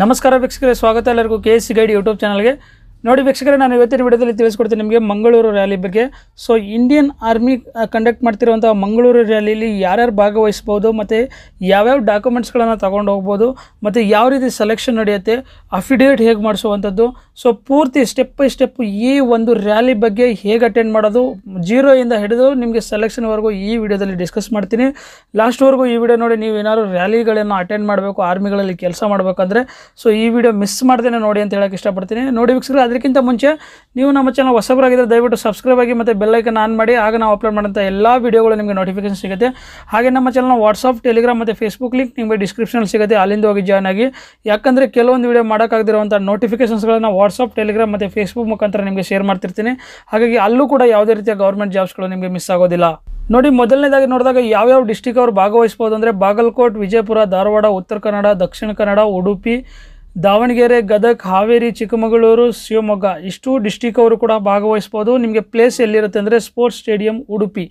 ನಮಸ್ಕಾರ ವೀಕ್ಷಕರೇ ಸ್ವಾಗತ ಎಲ್ಲರಿಗೂ K S C guide YouTube ಚಾನಲ್ಗೆ ನೋಡಿ ವೀಕ್ಷಕರೇ ನಾನು ಇವತ್ತಿನ ವಿಡಿಯೋದಲ್ಲಿ ತಿಳಿಸ್ಕೊಡ್ತೀನಿ ನಿಮಗೆ ಮಂಗಳೂರು ರ್ಯಾಲಿ ಬಗ್ಗೆ ಸೊ ಇಂಡಿಯನ್ ಆರ್ಮಿ ಕಂಡಕ್ಟ್ ಮಾಡ್ತಿರುವಂಥ ಮಂಗಳೂರು ರ್ಯಾಲಿಯಲ್ಲಿ ಯಾರ್ಯಾರು ಭಾಗವಹಿಸ್ಬೋದು ಮತ್ತು ಯಾವ್ಯಾವ ಡಾಕ್ಯುಮೆಂಟ್ಸ್ಗಳನ್ನು ತಗೊಂಡು ಹೋಗ್ಬೋದು ಮತ್ತು ಯಾವ ರೀತಿ ಸೆಲೆಕ್ಷನ್ ನಡೆಯುತ್ತೆ ಅಫಿಡೇವಿಟ್ ಹೇಗೆ ಮಾಡಿಸುವಂಥದ್ದು ಸೊ ಪೂರ್ತಿ ಸ್ಟೆಪ್ ಬೈ ಸ್ಟೆಪ್ ಈ ಒಂದು ರ್ಯಾಲಿ ಬಗ್ಗೆ ಹೇಗೆ ಅಟೆಂಡ್ ಮಾಡೋದು ಜೀರೋಯಿಂದ ಹಿಡಿದು ನಿಮಗೆ ಸೆಲೆಕ್ಷನ್ವರೆಗೂ ಈ ವಿಡಿಯೋದಲ್ಲಿ ಡಿಸ್ಕಸ್ ಮಾಡ್ತೀನಿ ಲಾಸ್ಟ್ವರೆಗೂ ಈ ವಿಡಿಯೋ ನೋಡಿ ನೀವು ಏನಾದರೂ ರ್ಯಾಲಿಗಳನ್ನು ಅಟೆಂಡ್ ಮಾಡಬೇಕು ಆರ್ಮಿಗಳಲ್ಲಿ ಕೆಲಸ ಮಾಡಬೇಕಂದ್ರೆ ಸೊ ಈ ವಿಡಿಯೋ ಮಿಸ್ ಮಾಡ್ದೇನೆ ನೋಡಿ ಅಂತ ಹೇಳೋಕ್ಕೆ ಇಷ್ಟಪಡ್ತೀನಿ ನೋಡಿ ವೀಕ್ಷಕರು ಅದೇ ಅದಕ್ಕಿಂತ ಮುಂಚೆ ನೀವು ನಮ್ಮ ಚಾನಲ್ ಹೊಸಬರಾಗಿದ್ದರೆ ದಯವಿಟ್ಟು ಸಬ್ಸ್ಕ್ರೈಬ್ ಆಗಿ ಮತ್ತು ಬೆಲ್ಲೈಕನ್ ಆನ್ ಮಾಡಿ ಆಗ ನಾವು ಅಪ್ಲೋಡ್ ಮಾಡೋಂಥ ಎಲ್ಲ ವೀಡಿಯೋಗಳು ನಿಮಗೆ ನೋಟಿಫಿಕೇಶನ್ ಸಿಗುತ್ತೆ ಹಾಗೆ ನಮ್ಮ ಚಾನಲ್ನ ವಾಟ್ಸಪ್ ಟೆಲಿಗ್ರಾಮ್ ಮತ್ತು ಫೇಸ್ಬುಕ್ ಲಿಂಕ್ ನಿಮಗೆ ಡಿಸ್ಕ್ರಿಪ್ಷನಲ್ಲಿ ಸಿಗುತ್ತೆ ಅಲ್ಲಿಂದ ಹೋಗಿ ಜಾಯ್ನ್ ಆಗಿ ಯಾಕಂದರೆ ಕೆಲವೊಂದು ವೀಡಿಯೋ ಮಾಡೋಕ್ಕಾಗದಿರುವಂಥ ನೋಟಿಫಿಕೇಶನ್ಸ್ಗಳನ್ನು ವಾಟ್ಸಪ್ ಟೆಲಿಗ್ರಾಮ್ ಮತ್ತು ಫೇಸ್ಬುಕ್ ಮುಖಾಂತರ ನಿಮಗೆ ಶೇರ್ ಮಾಡ್ತಿರ್ತೀನಿ ಹಾಗಾಗಿ ಅಲ್ಲೂ ಕೂಡ ಯಾವುದೇ ರೀತಿಯ ಗೌರ್ಮೆಂಟ್ ಜಾಬ್ಸ್ಗಳು ನಿಮಗೆ ಮಿಸ್ ಆಗೋದಿಲ್ಲ ನೋಡಿ ಮೊದಲನೇದಾಗಿ ನೋಡಿದಾಗ ಯಾವ್ಯಾವ ಡಿಸ್ಟಿಕ್ ಅವರು ಭಾಗವಹಿಸ್ಬೋದು ಅಂದರೆ ಬಾಗಲಕೋಟ್ ವಿಜಯಪುರ ಧಾರವಾಡ ಉತ್ತರ ಕನ್ನಡ ದಕ್ಷಿಣ ಕನ್ನಡ ಉಡುಪಿ ದಾವಣಗೆರೆ ಗದಗ ಹಾವೇರಿ ಚಿಕ್ಕಮಗಳೂರು ಶಿವಮೊಗ್ಗ ಇಷ್ಟು ಡಿಸ್ಟಿಕ್ ಅವರು ಕೂಡ ಭಾಗವಹಿಸ್ಬೋದು ನಿಮಗೆ ಪ್ಲೇಸ್ ಎಲ್ಲಿರುತ್ತೆ ಅಂದರೆ ಸ್ಪೋರ್ಟ್ಸ್ ಸ್ಟೇಡಿಯಂ ಉಡುಪಿ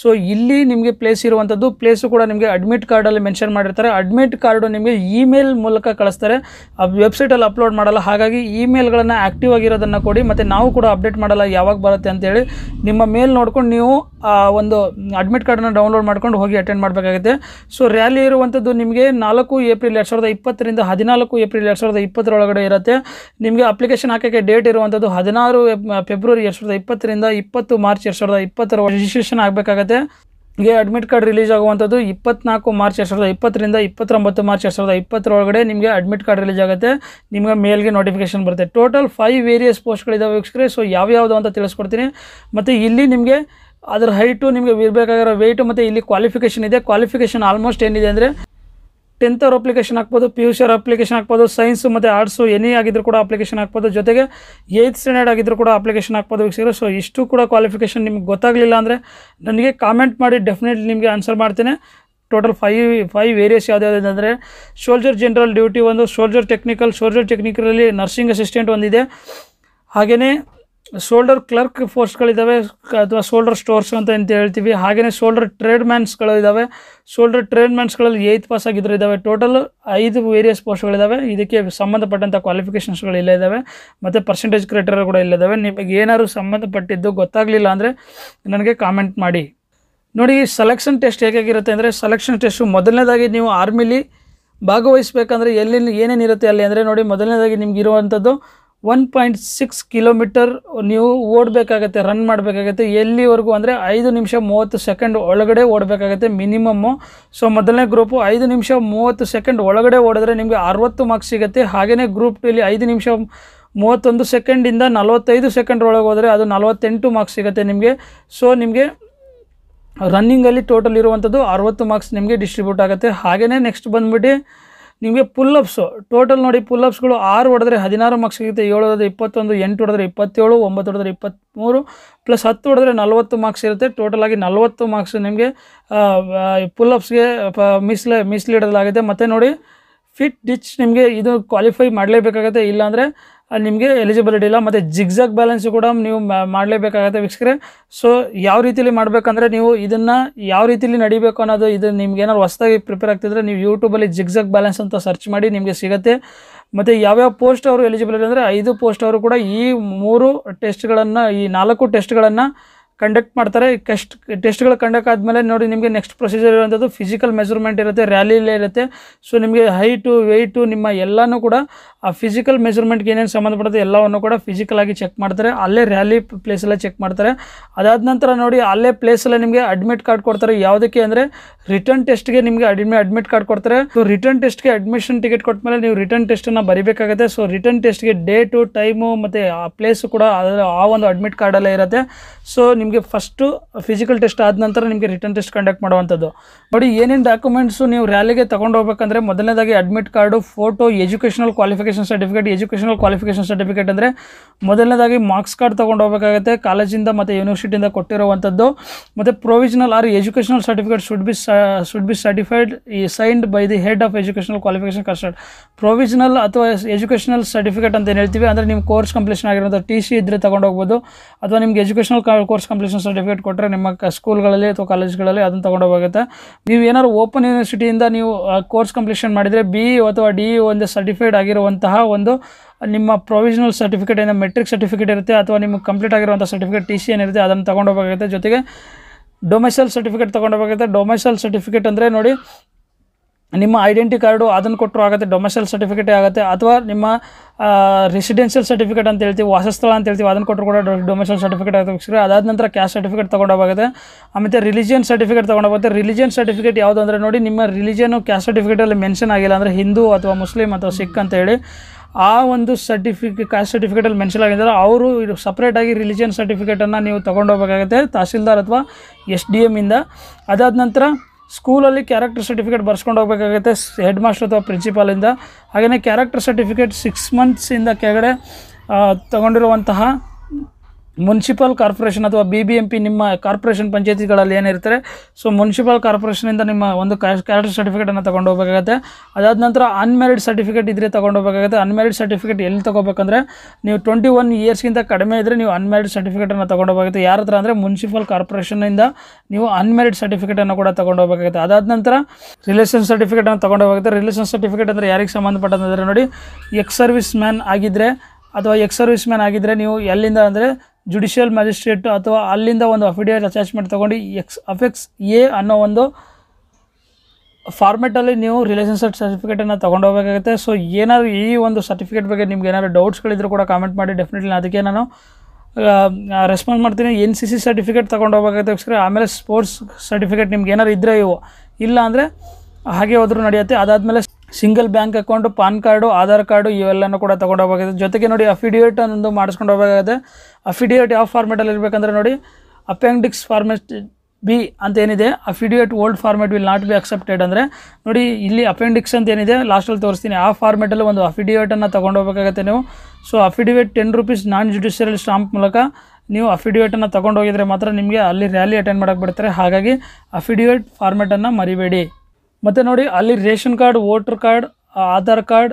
ಸೊ ಇಲ್ಲಿ ನಿಮಗೆ ಪ್ಲೇಸ್ ಇರುವಂಥದ್ದು ಪ್ಲೇಸು ಕೂಡ ನಿಮಗೆ ಅಡ್ಮಿಟ್ ಕಾರ್ಡಲ್ಲಿ ಮೆನ್ಷನ್ ಮಾಡಿರ್ತಾರೆ ಅಡ್ಮಿಟ್ ಕಾರ್ಡು ನಿಮಗೆ ಇಮೇಲ್ ಮೂಲಕ ಕಳಿಸ್ತಾರೆ ಆ ವೆಬ್ಸೈಟಲ್ಲಿ ಅಪ್ಲೋಡ್ ಮಾಡಲ್ಲ ಹಾಗಾಗಿ ಇಮೇಲ್ಗಳನ್ನು ಆ್ಯಕ್ಟಿವ್ ಆಗಿರೋದನ್ನು ಕೊಡಿ ಮತ್ತು ನಾವು ಕೂಡ ಅಪ್ಡೇಟ್ ಮಾಡಲ್ಲ ಯಾವಾಗ ಬರುತ್ತೆ ಅಂತೇಳಿ ನಿಮ್ಮ ಮೇಲ್ ನೋಡ್ಕೊಂಡು ನೀವು ಒಂದು ಅಡ್ಮಿಟ್ ಕಾರ್ಡನ್ನು ಡೌನ್ಲೋಡ್ ಮಾಡ್ಕೊಂಡು ಹೋಗಿ ಅಟೆಂಡ್ ಮಾಡಬೇಕಾಗುತ್ತೆ ಸೊ ರ್ಯಾಲಿ ಇರುವಂಥದ್ದು ನಿಮಗೆ ನಾಲ್ಕು ಏಪ್ರಿಲ್ ಎರಡು ಸಾವಿರದ ಇಪ್ಪತ್ತರಿಂದ ಹದಿನಾಲ್ಕು ಏಪ್ರಿಲ್ ಎರಡು ಸಾವಿರದ ಸಾವಿರದ ಇಪ್ಪತ್ತರೊಳಗಡೆ ಇರುತ್ತೆ ನಿಮಗೆ ಅಪ್ಲಿಕೇಶನ್ ಹಾಕೋಕ್ಕೆ ಡೇಟ್ ಇರುವಂಥದ್ದು ಹದಿನಾರು ಫೆಬ್ರವರಿ ಎರಡು ಸಾವಿರದ ಇಪ್ಪತ್ತರಿಂದ ಇಪ್ಪತ್ತು ಮಾರ್ಚ್ ಎರಡು ಸಾವಿರದ ಇಪ್ಪತ್ತರ ರಿಜಿಸ್ಟ್ರೇಷನ್ ಆಗಬೇಕಾಗತ್ತೆ ನಿಮಗೆ ಅಡ್ಮಿಟ್ ಕಾರ್ಡ್ ರಿಲೀಸ್ ಆಗುವಂಥದ್ದು ಇಪ್ಪತ್ನಾಲ್ಕು ಮಾರ್ಚ್ ಎರಡು ಸಾವಿರದ ಇಪ್ಪತ್ತರಿಂದ ಇಪ್ಪತ್ತೊಂಬತ್ತು ಮಾರ್ಚ್ ಎರಡು ಸಾವಿರದ ಇಪ್ಪತ್ತರೊಳಗಡೆ ನಿಮಗೆ ಅಡ್ಮಿಟ್ ಕಾರ್ಡ್ ರಿಲೀಸ್ ಆಗುತ್ತೆ ನಿಮಗೆ ಮೇಲ್ಗೆ ನೋಟಿಫಿಕೇಶನ್ ಬರುತ್ತೆ ಟೋಟಲ್ ಫೈವ್ ವೇರಿಯಸ್ ಪೋಸ್ಟ್ಗಳಿದ್ದಾವೆ ವೀಕ್ಷಕರೇ ಸೊ ಯಾವ್ಯಾವುದು ಅಂತ ತಿಳಿಸ್ಕೊಡ್ತೀನಿ ಮತ್ತು ಇಲ್ಲಿ ನಿಮಗೆ ಅದರ ಹೈಟು ನಿಮಗೆ ಇರಬೇಕಾಗಿರೋ ವೆಯ್ಟು ಮತ್ತು ಇಲ್ಲಿ ಕ್ವಾಲಿಫಿಕೇಷನ್ ಇದೆ ಕ್ವಾಲಿಫಿಕೇಷನ್ ಆಲ್ಮೋಸ್ಟ್ ಏನಿದೆ ಅಂದರೆ ಟೆಂತ್ ಅವ್ರ ಅಪ್ಲಿಕೇಶನ್ ಹಾಕ್ಬೋದು ಪಿ ಯು ಸಿ ಅವ್ರ ಅಪ್ಲಿಕೇಶನ್ ಹಾಕ್ಬೋದು ಸೈನ್ಸು ಮತ್ತು ಆರ್ಟ್ಸು ಎನಿ ಆಗಿದ್ರು ಕೂಡ ಅಪ್ಲಿಕೇಶನ್ ಹಾಕ್ಬೋದು ಜೊತೆಗೆ ಏಯ್ತ್ ಸ್ಟ್ಯಾಂಡರ್ಡ್ ಆಗಿದ್ರು ಕೂಡ ಅಪ್ಲಿಕೇಶನ್ ಹಾಕ್ಬೋದು ವೀಕ್ಷಕರು ಸೊ ಇಷ್ಟು ಕೂಡ ಕ್ವಾಲಿಫಿಕೇಷನ್ ನಿಮ್ಗೆ ಗೊತ್ತಾಗಲಿಲ್ಲ ಅಂದರೆ ನನಗೆ ಕಾಮೆಂಟ್ ಮಾಡಿ ಡೆಫಿನೆಟ್ಲಿ ನಿಮಗೆ ಆನ್ಸರ್ ಮಾಡ್ತೇನೆ ಟೋಟಲ್ ಫೈವ್ ಫೈವ್ ವೇರಿಯಸ್ ಯಾವುದ್ಯಾವ್ದು ಅಂದರೆ ಸೋಲ್ಜರ್ ಜನರಲ್ ಡ್ಯೂಟಿ ಒಂದು ಸೋಲ್ಜರ್ ಟೆಕ್ನಿಕಲ್ ಸೋಲ್ಜರ್ ಟೆಕ್ನಿಕಲಲ್ಲಿ ನರ್ಸಿಂಗ್ ಅಸಿಸ್ಟೆಂಟ್ ಒಂದಿದೆ ಹಾಗೆಯೇ ಶೋಲ್ಡರ್ ಕ್ಲರ್ಕ್ ಫೋರ್ಸ್ಗಳಿದ್ದಾವೆ ಅಥವಾ ಶೋಲ್ಡರ್ ಸ್ಟೋರ್ಸ್ ಅಂತ ಅಂತ ಹೇಳ್ತೀವಿ ಹಾಗೆಯೇ ಶೋಲ್ಡರ್ ಟ್ರೇಡ್ ಮ್ಯಾನ್ಸ್ಗಳು ಇದ್ದಾವೆ ಶೋಲ್ಡರ್ ಟ್ರೇಡ್ ಮ್ಯಾನ್ಸ್ಗಳಲ್ಲಿ ಏಯ್ತ್ ಪಾಸ್ ಆಗಿದ್ದರು ಇದ್ದಾವೆ ಟೋಟಲ್ ಐದು ವೇರಿಯಸ್ ಪೋಸ್ಟ್ಗಳಿದ್ದಾವೆ ಇದಕ್ಕೆ ಸಂಬಂಧಪಟ್ಟಂಥ ಕ್ವಾಲಿಫಿಕೇಷನ್ಸ್ಗಳು ಇಲ್ಲ ಇದ್ದಾವೆ ಮತ್ತು ಪರ್ಸೆಂಟೇಜ್ ಕ್ರೈಟೇರಿಯಾ ಕೂಡ ಇಲ್ಲದಾವೆ ನಿಮಗೆ ಏನಾದರೂ ಸಂಬಂಧಪಟ್ಟಿದ್ದು ಗೊತ್ತಾಗಲಿಲ್ಲ ಅಂದರೆ ನನಗೆ ಕಾಮೆಂಟ್ ಮಾಡಿ ನೋಡಿ ಸೆಲೆಕ್ಷನ್ ಟೆಸ್ಟ್ ಹೇಗಾಗಿರುತ್ತೆ ಅಂದರೆ ಸೆಲೆಕ್ಷನ್ ಟೆಸ್ಟು ಮೊದಲನೇದಾಗಿ ನೀವು ಆರ್ಮಿಲಿ ಭಾಗವಹಿಸಬೇಕಂದ್ರೆ ಎಲ್ಲಿ ಏನೇನಿರುತ್ತೆ ಅಲ್ಲಿ ಅಂದರೆ ನೋಡಿ ಮೊದಲನೇದಾಗಿ ನಿಮ್ಗೆ ಇರುವಂಥದ್ದು ಒನ್ ಪಾಯಿಂಟ್ ಸಿಕ್ಸ್ ಕಿಲೋಮೀಟರ್ ನೀವು ಓಡಬೇಕಾಗತ್ತೆ ರನ್ ಮಾಡಬೇಕಾಗತ್ತೆ ಎಲ್ಲಿವರೆಗೂ ಅಂದರೆ ಐದು ನಿಮಿಷ ಮೂವತ್ತು ಸೆಕೆಂಡ್ ಒಳಗಡೆ ಓಡಬೇಕಾಗತ್ತೆ ಮಿನಿಮಮ್ಮು ಸೊ ಮೊದಲನೇ ಗ್ರೂಪು ಐದು ನಿಮಿಷ ಮೂವತ್ತು ಸೆಕೆಂಡ್ ಒಳಗಡೆ ಓಡಿದ್ರೆ ನಿಮಗೆ ಅರವತ್ತು ಮಾರ್ಕ್ಸ್ ಸಿಗುತ್ತೆ ಹಾಗೆಯೇ ಗ್ರೂಪ್ ಇಲ್ಲಿ ಐದು ನಿಮಿಷ ಮೂವತ್ತೊಂದು ಸೆಕೆಂಡಿಂದ ನಲವತ್ತೈದು ಸೆಕೆಂಡ್ ಒಳಗೆ ಹೋದರೆ ಅದು ನಲವತ್ತೆಂಟು ಮಾರ್ಕ್ಸ್ ಸಿಗುತ್ತೆ ನಿಮಗೆ ಸೊ ನಿಮಗೆ ರನ್ನಿಂಗಲ್ಲಿ ಟೋಟಲ್ ಇರುವಂಥದ್ದು ಅರುವತ್ತು ಮಾರ್ಕ್ಸ್ ನಿಮಗೆ ಡಿಸ್ಟ್ರಿಬ್ಯೂಟ್ ಆಗುತ್ತೆ ಹಾಗೆಯೇ ನೆಕ್ಸ್ಟ್ ಬಂದುಬಿಟ್ಟು ನಿಮಗೆ ಪುಲ್ಲಪ್ಸು ಟೋಟಲ್ ನೋಡಿ ಪುಲ್ಲಪ್ಸ್ಗಳು ಆರು ಹೊಡೆದ್ರೆ ಹದಿನಾರು ಮಾರ್ಕ್ಸ್ ಸಿಗುತ್ತೆ ಏಳು ಹೊಡೆದ್ರೆ ಇಪ್ಪತ್ತೊಂದು ಎಂಟು ಹೊಡೆದ್ರೆ ಇಪ್ಪತ್ತೇಳು ಒಂಬತ್ತು ಹೊಡೆದ್ರೆ ಇಪ್ಪತ್ತ್ಮೂರು ಪ್ಲಸ್ ಹತ್ತು ಹೊಡೆದ್ರೆ ನಲ್ವತ್ತು ಮಾರ್ಕ್ಸ್ ಇರುತ್ತೆ ಟೋಟಲಾಗಿ ನಲವತ್ತು ಮಾರ್ಕ್ಸ್ ನಿಮಗೆ ಪುಲ್ಲಪ್ಸ್ಗೆ ಅಪ್ಸ್ಗೆ ಮಿಸ್ಲೆ ಮಿಸ್ಲೀಡಲಾಗಿದೆ ಮತ್ತು ನೋಡಿ ಫಿಟ್ ಡಿಚ್ ನಿಮಗೆ ಇದು ಕ್ವಾಲಿಫೈ ಮಾಡಲೇಬೇಕಾಗತ್ತೆ ಇಲ್ಲಾಂದರೆ ನಿಮಗೆ ಎಲಿಜಿಬಿಲಿಟಿ ಇಲ್ಲ ಮತ್ತು ಜಿಗ್ಜಾಗ್ ಬ್ಯಾಲೆನ್ಸು ಕೂಡ ನೀವು ಮಾಡಲೇಬೇಕಾಗತ್ತೆ ವೀಕ್ಷಕರೇ ಸೊ ಯಾವ ರೀತಿಯಲ್ಲಿ ಮಾಡಬೇಕಂದ್ರೆ ನೀವು ಇದನ್ನು ಯಾವ ರೀತಿಯಲ್ಲಿ ನಡಿಬೇಕು ಅನ್ನೋದು ಇದು ನಿಮ್ಗೆ ಏನಾದ್ರು ಹೊಸದಾಗಿ ಪ್ರಿಪೇರ್ ಆಗ್ತಿದ್ರೆ ನೀವು ಯೂಟ್ಯೂಬಲ್ಲಿ ಜಿಗ್ಜಾಗ್ ಬ್ಯಾಲೆನ್ಸ್ ಅಂತ ಸರ್ಚ್ ಮಾಡಿ ನಿಮಗೆ ಸಿಗುತ್ತೆ ಮತ್ತು ಯಾವ್ಯಾವ ಪೋಸ್ಟ್ ಅವರು ಎಲಿಜಿಬಿಲಿಟಿ ಅಂದರೆ ಐದು ಪೋಸ್ಟ್ ಅವರು ಕೂಡ ಈ ಮೂರು ಟೆಸ್ಟ್ಗಳನ್ನು ಈ ನಾಲ್ಕು ಟೆಸ್ಟ್ಗಳನ್ನು ಕಂಡಕ್ಟ್ ಮಾಡ್ತಾರೆ ಟೆಸ್ಟ್ ಟೆಸ್ಟ್ಗಳು ಕಂಡಕ್ಟ್ ಆದಮೇಲೆ ನೋಡಿ ನಿಮಗೆ ನೆಕ್ಸ್ಟ್ ಪ್ರೊಸೀಜರ್ ಇರುವಂಥದ್ದು ಫಿಸಿಕಲ್ ಮೆಜರ್ಮೆಂಟ್ ಇರುತ್ತೆ ರ್ಯಾಲಿಲೇ ಇರುತ್ತೆ ಸೊ ನಿಮಗೆ ಹೈಟು ವೆಯ್ಟು ನಿಮ್ಮ ಎಲ್ಲನೂ ಕೂಡ ಆ ಫಿಸಿಕಲ್ ಮೆಜರ್ಮೆಂಟ್ಗೆ ಏನೇನು ಸಂಬಂಧಪಡುತ್ತೆ ಎಲ್ಲವನ್ನು ಕೂಡ ಫಿಸಿಕಲಾಗಿ ಚೆಕ್ ಮಾಡ್ತಾರೆ ಅಲ್ಲೇ ರ್ಯಾಲಿ ಪ್ಲೇಸಲ್ಲೇ ಚೆಕ್ ಮಾಡ್ತಾರೆ ಅದಾದ ನಂತರ ನೋಡಿ ಅಲ್ಲೇ ಪ್ಲೇಸಲ್ಲೇ ನಿಮಗೆ ಅಡ್ಮಿಟ್ ಕಾರ್ಡ್ ಕೊಡ್ತಾರೆ ಯಾವುದಕ್ಕೆ ಅಂದರೆ ರಿಟರ್ನ್ ಟೆಸ್ಟ್ಗೆ ನಿಮಗೆ ಅಡ್ಮಿ ಅಡ್ಮಿಟ್ ಕಾರ್ಡ್ ಕೊಡ್ತಾರೆ ಸೊ ರಿಟರ್ನ್ ಟೆಸ್ಟ್ಗೆ ಅಡ್ಮಿಷನ್ ಟಿಕೆಟ್ ಕೊಟ್ಟ ಮೇಲೆ ನೀವು ರಿಟರ್ನ್ ಟೆಸ್ಟನ್ನು ಬರೀಬೇಕಾಗುತ್ತೆ ಸೊ ರಿಟರ್ನ್ ಟೆಸ್ಟ್ಗೆ ಡೇಟು ಟೈಮು ಮತ್ತು ಆ ಪ್ಲೇಸು ಕೂಡ ಆ ಒಂದು ಅಡ್ಮಿಟ್ ಕಾರ್ಡಲ್ಲೇ ಇರುತ್ತೆ ಸೊ ನಿಮ್ಮ ನಿಮಗೆ ಫಸ್ಟು ಫಿಸಿಕಲ್ ಟೆಸ್ಟ್ ಆದ ನಂತರ ನಿಮಗೆ ರಿಟರ್ನ್ ಟೆಸ್ಟ್ ಕಂಡಕ್ಟ್ ಮಾಡುವಂಥದ್ದು ಬಟ್ ಏನೇನು ಡಾಕ್ಯುಮೆಂಟ್ಸು ನೀವು ರ್ಯಾಲಿಗೆ ತೊಗೊಂಡು ಹೋಗ್ಬೇಕಂದ್ರೆ ಮೊದಲನೇದಾಗಿ admit card photo educational qualification certificate educational qualification certificate ಅಂದರೆ ಮೊದಲನೇದಾಗಿ ಮಾರ್ಕ್ಸ್ ಕಾರ್ಡ್ ತೊಗೊಂಡು ಹೋಗಬೇಕಾಗುತ್ತೆ ಕಾಲೇಜಿಂದ ಮತ್ತು ಯೂನಿವರ್ಸಿಟಿಯಿಂದ ಕೊಟ್ಟಿರುವಂಥದ್ದು ಮತ್ತು provisional or educational certificate should be should be certified ಈ signed by the head of educational qualification ಕಸ್ಟರ್ಡ್ ಪ್ರೊವಿಷನಲ್ ಅಥವಾ ಎಜುಕೇಷನಲ್ ಸರ್ಟಿಫಿಕೇಟ್ ಅಂತ ಏನು ಹೇಳ್ತೀವಿ ಅಂದರೆ ನಿಮ್ಮ ಕೋರ್ಸ್ ಕಂಪ್ಲೀಷನ್ ಆಗಿರೋದು ಟಿ ಸಿ ಇದ್ದರೆ ತೊಗೊಂಡೋಗ್ಬೋದು ಅಥವಾ ನಿಮ್ಗೆ ಎಜುಕೇಷನಲ್ ಕೋರ್ಸ್ ಕಂಪ್ಲೀಷನ್ ಸರ್ಟಿಫಿಕೇಟ್ ಕೊಟ್ಟರೆ ನಿಮ್ಮ ಸ್ಕೂಲ್ಗಳಲ್ಲಿ ಅಥವಾ ಕಾಲೇಜ್ಗಳಲ್ಲಿ ಅದನ್ನು ತೊಗೊಂಡೋಗುತ್ತೆ ನೀವು ಏನಾದ್ರು ಓಪನ್ ಯೂನಿವರ್ಸಿಟಿಯಿಂದ ನೀವು ಕೋರ್ಸ್ ಕಂಪ್ಲೀಷನ್ ಮಾಡಿದರೆ ಬಿ ಇ ಅಥವಾ ಡಿ ಇ ಒಂದು ಸರ್ಟಿಫೈಡ್ ಆಗಿರುವಂತಹ ಒಂದು ನಿಮ್ಮ ಪ್ರೊವಿಷನಲ್ ಸರ್ಟಿಫಿಕೇಟ್ ಏನೋ ಮೆಟ್ರಿಕ್ ಸರ್ಟಿಫಿಕೇಟ್ ಇರುತ್ತೆ ಅಥವಾ ನಿಮ್ಗೆ ಕಂಪ್ಲೀಟ್ ಆಗಿರುವಂಥ ಸರ್ಟಿಫಿಕೇಟ್ ಟಿ ಸಿ ಏನಿರುತ್ತೆ ಅದನ್ನು ಹೋಗುತ್ತೆ ಜೊತೆಗೆ ಡೊಮೆಸಲ್ ಸರ್ಟಿಫಿಕೇಟ್ ಹೋಗುತ್ತೆ ಡೊಮೆಸಲ್ ಸರ್ಟಿಫಿಕೇಟ್ ಅಂದರೆ ನೋಡಿ ನಿಮ್ಮ ಐಡೆಂಟಿ ಕಾರ್ಡು ಅದನ್ನು ಕೊಟ್ಟರು ಆಗುತ್ತೆ ಡೊಮೆಸ್ಟಲ್ ಸರ್ಟಿಫಿಕೇಟ್ ಆಗುತ್ತೆ ಅಥವಾ ನಿಮ್ಮ ರೆಸಿಡೆನ್ಷಿಯಲ್ ಸರ್ಟಿಫಿಕೇಟ್ ಅಂತ ಹೇಳ್ತೀವಿ ವಾಸಸ್ಥಳ ಅಂತ ಹೇಳ್ತೀವಿ ಅದನ್ನು ಕೊಟ್ಟರು ಕೂಡ ಡೊಮೆಸ್ಟಲ್ ಸರ್ಟಿಫಿಕೇಟ್ ಆಗುತ್ತೆ ಅದಾದ ನಂತರ ಕ್ಯಾಸ್ಟ್ ಸರ್ಟಿಫಿಕೇಟ್ ತೊಗೊಂಡೋಗುತ್ತೆ ಆಮೇಲೆ ರಿಲಿಜಿಯನ್ ಸರ್ಟಿಫಿಕೇಟ್ ತೊಗೊಂಡೋಗುತ್ತೆ ರಿಲಿಜಿಯನ್ ಸರ್ಟಿಫಿಕೇಟ್ ಯಾವುದು ಅಂದರೆ ನೋಡಿ ನಿಮ್ಮ ರಿಲಿಜಿಯನ್ನು ಕ್ಯಾಸ್ಟ್ ಸರ್ಟಿಫಿಕೇಟಲ್ಲಿ ಮೆನ್ಷನ್ ಆಗಿಲ್ಲ ಅಂದರೆ ಹಿಂದೂ ಅಥವಾ ಮುಸ್ಲಿಮ್ ಅಥವಾ ಸಿಖ್ ಅಂತ ಹೇಳಿ ಆ ಒಂದು ಸರ್ಟಿಫಿಕೇಟ್ ಕಾಸ್ಟ್ ಸರ್ಟಿಫಿಕೇಟಲ್ಲಿ ಮೆನ್ಷನ್ ಆಗಿದ್ದಾರೆ ಅವರು ಇದು ಸಪ್ರೇಟಾಗಿ ರಿಲಿಜಿಯನ್ ಸರ್ಟಿಫಿಕೇಟನ್ನು ನೀವು ಹೋಗಬೇಕಾಗುತ್ತೆ ತಹಸೀಲ್ದಾರ್ ಅಥವಾ ಎಸ್ ಡಿ ಎಮ್ ಇಂದ ಅದಾದ ನಂತರ ಸ್ಕೂಲಲ್ಲಿ ಕ್ಯಾರೆಕ್ಟರ್ ಸರ್ಟಿಫಿಕೇಟ್ ಬರ್ಸ್ಕೊಂಡು ಹೋಗಬೇಕಾಗುತ್ತೆ ಹೆಡ್ ಮಾಸ್ಟರ್ ಅಥವಾ ಪ್ರಿನ್ಸಿಪಾಲಿಂದ ಹಾಗೆಯೇ ಕ್ಯಾರೆಕ್ಟರ್ ಸರ್ಟಿಫಿಕೇಟ್ ಸಿಕ್ಸ್ ಮಂತ್ಸಿಂದ ಕೆಳಗಡೆ ತಗೊಂಡಿರುವಂತಹ ಮುನ್ಸಿಪಲ್ ಕಾರ್ಪೊರೇಷನ್ ಅಥವಾ ಬಿ ಬಿ ಎಂ ಪಿ ನಿಮ್ಮ ಕಾರ್ಪೊರೇಷನ್ ಪಂಚಾಯತಿಗಳಲ್ಲಿ ಏನಿರ್ತಾರೆ ಸೊ ಮುನ್ಸಿಪಲ್ ಕಾರ್ಪೊರೇಷನಿಂದ ನಿಮ್ಮ ಒಂದು ಕ್ಯಾರೆಕ್ಟರ್ ಸರ್ಟಿಫಿಕೇಟನ್ನು ತೊಗೊಂಡು ಹೋಗಬೇಕಾಗುತ್ತೆ ಅದಾದ ನಂತರ ಅನ್ಮ್ಯಾರಿಡ್ ಸರ್ಟಿಫಿಕೇಟ್ ಇದ್ದರೆ ತಗೊಂಡೋಗುತ್ತೆ ಹೋಗಬೇಕಾಗುತ್ತೆ ಅನ್ಮ್ಯಾರಿಡ್ ಸರ್ಟಿಫಿಕೇಟ್ ಎಲ್ಲಿ ತೊಗೋಬೇಕಂದ್ರೆ ನೀವು ಟ್ವೆಂಟಿ ಒನ್ ಇಯರ್ಸ್ಗಿಂತ ಕಡಿಮೆ ಇದ್ದರೆ ನೀವು ಅನ್ಮ್ಯಾರಿಡ್ ಸರ್ಟಿಫಿಕೇಟನ್ನು ತಗೊಂಡು ಹೋಗಬೇಕಾಗುತ್ತೆ ಯಾರ ಹತ್ರ ಅಂದರೆ ಮುನ್ಸಿಪಲ್ ಕಾರ್ಪೊರೇಷನಿಂದ ನೀವು ಅನ್ಮ್ಯಾರಿಡ್ ಸರ್ಟಿಫಿಕೇಟನ್ನು ಕೂಡ ತೊಗೊಂಡು ಅದಾದ ನಂತರ ರಿಲೇಷನ್ ಸರ್ಟಿಫಿಕೇಟನ್ನು ತೊಗೊಂಡು ಹೋಗುತ್ತೆ ರಿಲೇಷನ್ ಸರ್ಟಿಫಿಕೇಟ್ ಅಂದರೆ ಯಾರಿಗೆ ಸಂಬಂಧಪಟ್ಟಂತಂದರೆ ನೋಡಿ ಎಕ್ಸ್ ಸರ್ವಿಸ್ ಮ್ಯಾನ್ ಆಗಿದ್ದರೆ ಅಥವಾ ಎಕ್ಸ್ ಸರ್ವಿಸ್ ಮ್ಯಾನ್ ಆಗಿದ್ದರೆ ನೀವು ಎಲ್ಲಿಂದ ಅಂದರೆ ಜುಡಿಷಿಯಲ್ ಮ್ಯಾಜಿಸ್ಟ್ರೇಟ್ ಅಥವಾ ಅಲ್ಲಿಂದ ಒಂದು ಅಫಿಡೇವಿಟ್ ಅಟ್ಯಾಚ್ಮೆಂಟ್ ತೊಗೊಂಡು ಎಕ್ಸ್ ಅಫೆಕ್ಸ್ ಎ ಅನ್ನೋ ಒಂದು ಫಾರ್ಮೆಟಲ್ಲಿ ನೀವು ರಿಲೇಷನ್ಶಿಪ್ ಸರ್ಟಿಫಿಕೇಟನ್ನು ಹೋಗಬೇಕಾಗುತ್ತೆ ಸೊ ಏನಾದರೂ ಈ ಒಂದು ಸರ್ಟಿಫಿಕೇಟ್ ಬಗ್ಗೆ ನಿಮ್ಗೆ ಏನಾದರೂ ಡೌಟ್ಸ್ಗಳಿದ್ರು ಕೂಡ ಕಾಮೆಂಟ್ ಮಾಡಿ ಡೆಫಿನೆಟ್ಲಿ ಅದಕ್ಕೆ ನಾನು ರೆಸ್ಪಾಂಡ್ ಮಾಡ್ತೀನಿ ಎನ್ ಸಿ ಸಿ ಸರ್ಟಿಫಿಕೇಟ್ ಹೋಗಬೇಕಾಗುತ್ತೆ ಆಮೇಲೆ ಸ್ಪೋರ್ಟ್ಸ್ ಸರ್ಟಿಫಿಕೇಟ್ ನಿಮ್ಗೆ ಏನಾದ್ರು ಇದ್ದರೆ ಇವು ಇಲ್ಲ ಅಂದರೆ ಹಾಗೆ ಹೋದರೂ ನಡೆಯುತ್ತೆ ಅದಾದಮೇಲೆ single bank account PAN card Aadhaar card ಇವೆಲ್ಲನೂ ಕೂಡ ತೊಗೊಂಡು ಹೋಗಬೇಕಾಗುತ್ತೆ ಜೊತೆಗೆ ನೋಡಿ ಅಫಿಡಿಯೇಟ್ ಅನ್ನೊಂದು ಮಾಡಿಸ್ಕೊಂಡು ಹೋಗಬೇಕಾಗುತ್ತೆ ಅಫಿಡಿಯೇಟ್ ಯಾವ ಫಾರ್ಮೆಟಲ್ಲಿ ಇರಬೇಕಂದ್ರೆ ನೋಡಿ ಅಪೆಂಡಿಕ್ಸ್ ಫಾರ್ಮೆಟ್ ಬಿ ಅಂತ ಏನಿದೆ affidavit old format will not be accepted ಅಂದರೆ ನೋಡಿ ಇಲ್ಲಿ ಅಪೆಂಡಿಕ್ಸ್ ಅಂತ ಏನಿದೆ ಲಾಸ್ಟಲ್ಲಿ ತೋರಿಸ್ತೀನಿ ಆ ಫಾರ್ಮೆಟಲ್ಲಿ ಒಂದು ಅಫಿಡಿಯೇಟನ್ನು ಹೋಗಬೇಕಾಗತ್ತೆ ನೀವು so affidavit ten rupees non judicial stamp ಮೂಲಕ ನೀವು ಅಫಿಡಿಯೇಟನ್ನು ತೊಗೊಂಡೋಗಿದರೆ ಮಾತ್ರ ನಿಮಗೆ ಅಲ್ಲಿ ರ್ಯಾಲಿ ಅಟೆಂಡ್ ಮಾಡೋಕ್ಕೆ ಬಿಡ್ತಾರೆ ಹಾಗಾಗಿ ಅಫಿಡಿಯೇಟ್ ಫಾರ್ಮೆಟನ್ನು ಮರಿಬೇಡಿ ಮತ್ತು ನೋಡಿ ಅಲ್ಲಿ ration card voter card Aadhaar card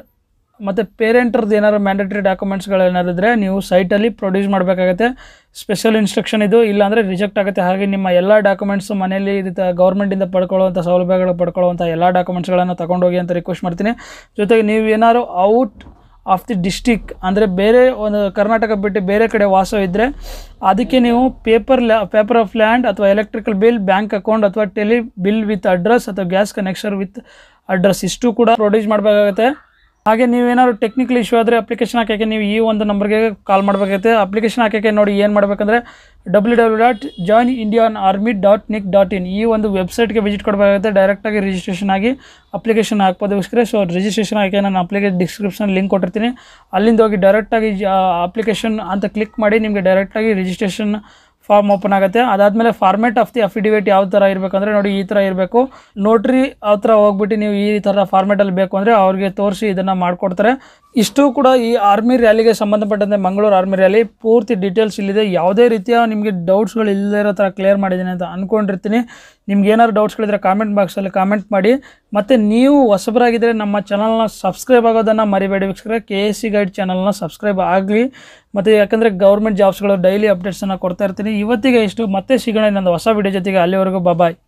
ಮತ್ತು ಪೇರೆಂಟ್ರದ್ದು ಏನಾರು ಮ್ಯಾಂಡೇಟರಿ ಡಾಕ್ಯುಮೆಂಟ್ಸ್ಗಳು ಇದ್ದರೆ ನೀವು ಸೈಟಲ್ಲಿ ಪ್ರೊಡ್ಯೂಸ್ ಮಾಡಬೇಕಾಗತ್ತೆ ಸ್ಪೆಷಲ್ ಇನ್ಸ್ಟ್ರಕ್ಷನ್ ಇದು ಇಲ್ಲಾಂದರೆ ರಿಜೆಕ್ಟ್ ಆಗುತ್ತೆ ಹಾಗೆ ನಿಮ್ಮ ಎಲ್ಲ ಡಾಕ್ಯುಮೆಂಟ್ಸು ಮನೆಯಲ್ಲಿ ಇದು ಗೌರ್ಮೆಂಟಿಂದ ಪಡ್ಕೊಳ್ಳುವಂಥ ಸೌಲಭ್ಯಗಳು ಪಡ್ಕೊಳ್ಳುವಂಥ ಎಲ್ಲ ಡಾಕ್ಯುಮೆಂಟ್ಸ್ಗಳನ್ನು ತೊಗೊಂಡೋಗಿ ಅಂತ ರಿಕ್ವೆಸ್ಟ್ ಮಾಡ್ತೀನಿ ಜೊತೆಗೆ ನೀವು ಏನಾದ್ರು ಔಟ್ ಆಫ್ ದಿ ಡಿಸ್ಟಿಕ್ ಅಂದರೆ ಬೇರೆ ಒಂದು ಕರ್ನಾಟಕ ಬಿಟ್ಟು ಬೇರೆ ಕಡೆ ವಾಸವಿದ್ದರೆ ಅದಕ್ಕೆ ನೀವು ಪೇಪರ್ ಲ್ಯಾ ಪೇಪರ್ ಆಫ್ ಲ್ಯಾಂಡ್ ಅಥವಾ ಎಲೆಕ್ಟ್ರಿಕಲ್ ಬಿಲ್ ಬ್ಯಾಂಕ್ ಅಕೌಂಟ್ ಅಥವಾ ಟೆಲಿ ಬಿಲ್ ವಿತ್ ಅಡ್ರೆಸ್ ಅಥವಾ ಗ್ಯಾಸ್ ಕನೆಕ್ಷನ್ ವಿತ್ ಅಡ್ರೆಸ್ ಇಷ್ಟು ಕೂಡ ಪ್ರೊಡ್ಯೂಸ್ ಮಾಡಬೇಕಾಗತ್ತೆ ಹಾಗೆ ನೀವೇನಾದ್ರು ಟೆಕ್ನಿಕಲ್ ಇಶ್ಯೂ ಆದರೆ ಅಪ್ಲಿಕೇಶನ್ ಹಾಕೋಕ್ಕೆ ನೀವು ಈ ಒಂದು ನಂಬರ್ಗೆ ಕಾಲ್ ಮಾಡಬೇಕಾಗುತ್ತೆ ಅಪ್ಲಿಕೇಶನ್ ಹಾಕೋಕೆ ನೋಡಿ ಏನು ಮಾಡಬೇಕಂದ್ರೆ W W dot join Indian army dot nic dot in ಈ ಒಂದು ವೆಬ್ಸೈಟ್ಗೆ ವಿಸಿಟ್ ಕೊಡಬೇಕಾಗುತ್ತೆ ಡೈರೆಕ್ಟಾಗಿ ರಿಜಿಸ್ಟ್ರೇಷನ್ ಆಗಿ ಅಪ್ಲಿಕೇಶನ್ ಹಾಕ್ಬೋದಕ್ಕೋಸ್ಕರ ಸೊ ರಿಜಿಸ್ಟ್ರೇಷನ್ ಹಾಕಿ ನಾನು ಅಪ್ಲಿಕೇಶನ್ ಡಿಸ್ಕ್ರಿಪ್ಷನ್ ಲಿಂಕ್ ಕೊಟ್ಟಿರ್ತೀನಿ ಅಲ್ಲಿಂದ ಹೋಗಿ ಡೈರೆಕ್ಟಾಗಿ ಅಪ್ಲಿಕೇಶನ್ ಅಂತ ಕ್ಲಿಕ್ ಮಾಡಿ ನಿಮಗೆ ಡೈರೆಕ್ಟಾಗಿ ರಿಜಿಸ್ಟ್ರೇಷನ್ ಫಾರ್ಮ್ ಓಪನ್ ಆಗುತ್ತೆ ಅದಾದಮೇಲೆ ಫಾರ್ಮೆಟ್ ಆಫ್ ದಿ ಅಫಿಡಿವೇಟ್ ಯಾವ ಥರ ಇರಬೇಕಂದ್ರೆ ನೋಡಿ ಈ ಥರ ಇರಬೇಕು ನೋಟ್ರಿ ಆ ಥರ ಹೋಗ್ಬಿಟ್ಟು ನೀವು ಈ ಥರ ಫಾರ್ಮೆಟಲ್ಲಿ ಬೇಕು ಅಂದರೆ ಅವ್ರಿಗೆ ತೋರಿಸಿ ಇದನ್ನು ಮಾಡಿಕೊಡ್ತಾರೆ ಇಷ್ಟು ಕೂಡ ಈ ಆರ್ಮಿ ರ್ಯಾಲಿಗೆ ಸಂಬಂಧಪಟ್ಟಂತೆ ಮಂಗಳೂರು ಆರ್ಮಿ ರ್ಯಾಲಿ ಪೂರ್ತಿ ಡೀಟೇಲ್ಸ್ ಇಲ್ಲಿದೆ ಯಾವುದೇ ರೀತಿಯ ನಿಮಗೆ ಡೌಟ್ಸ್ಗಳು ಇಲ್ಲದೇ ಇರೋ ಥರ ಕ್ಲಿಯರ್ ಮಾಡಿದ್ದೀನಿ ಅಂತ ಅಂದ್ಕೊಂಡಿರ್ತೀನಿ ನಿಮ್ಗೆ ಏನಾದ್ರು ಡೌಟ್ಸ್ಗಳಿದ್ರೆ ಕಾಮೆಂಟ್ ಬಾಕ್ಸಲ್ಲಿ ಕಾಮೆಂಟ್ ಮಾಡಿ ಮತ್ತು ನೀವು ಹೊಸಬರಾಗಿದ್ದರೆ ನಮ್ಮ ಚಾನಲ್ನ ಸಬ್ಸ್ಕ್ರೈಬ್ ಆಗೋದನ್ನು ಮರಿಬೇಡಿ ವೀಕ್ಷಕರೇ ಕೆ ಎ ಸಿ ಗೈಡ್ ಚಾನಲ್ನ ಸಬ್ಸ್ಕ್ರೈಬ್ ಆಗಲಿ ಮತ್ತು ಯಾಕಂದರೆ ಗೌರ್ಮೆಂಟ್ ಜಾಬ್ಸ್ಗಳು ಡೈಲಿ ಅಪ್ಡೇಟ್ಸನ್ನು ಕೊಡ್ತಾ ಇರ್ತೀನಿ ಇವತ್ತಿಗೆ ಇಷ್ಟು ಮತ್ತೆ ಸಿಗೋಣ ಇನ್ನೊಂದು ಹೊಸ ವಿಡಿಯೋ ಜೊತೆಗೆ ಅಲ್ಲಿವರೆಗೂ ಬಾಯ್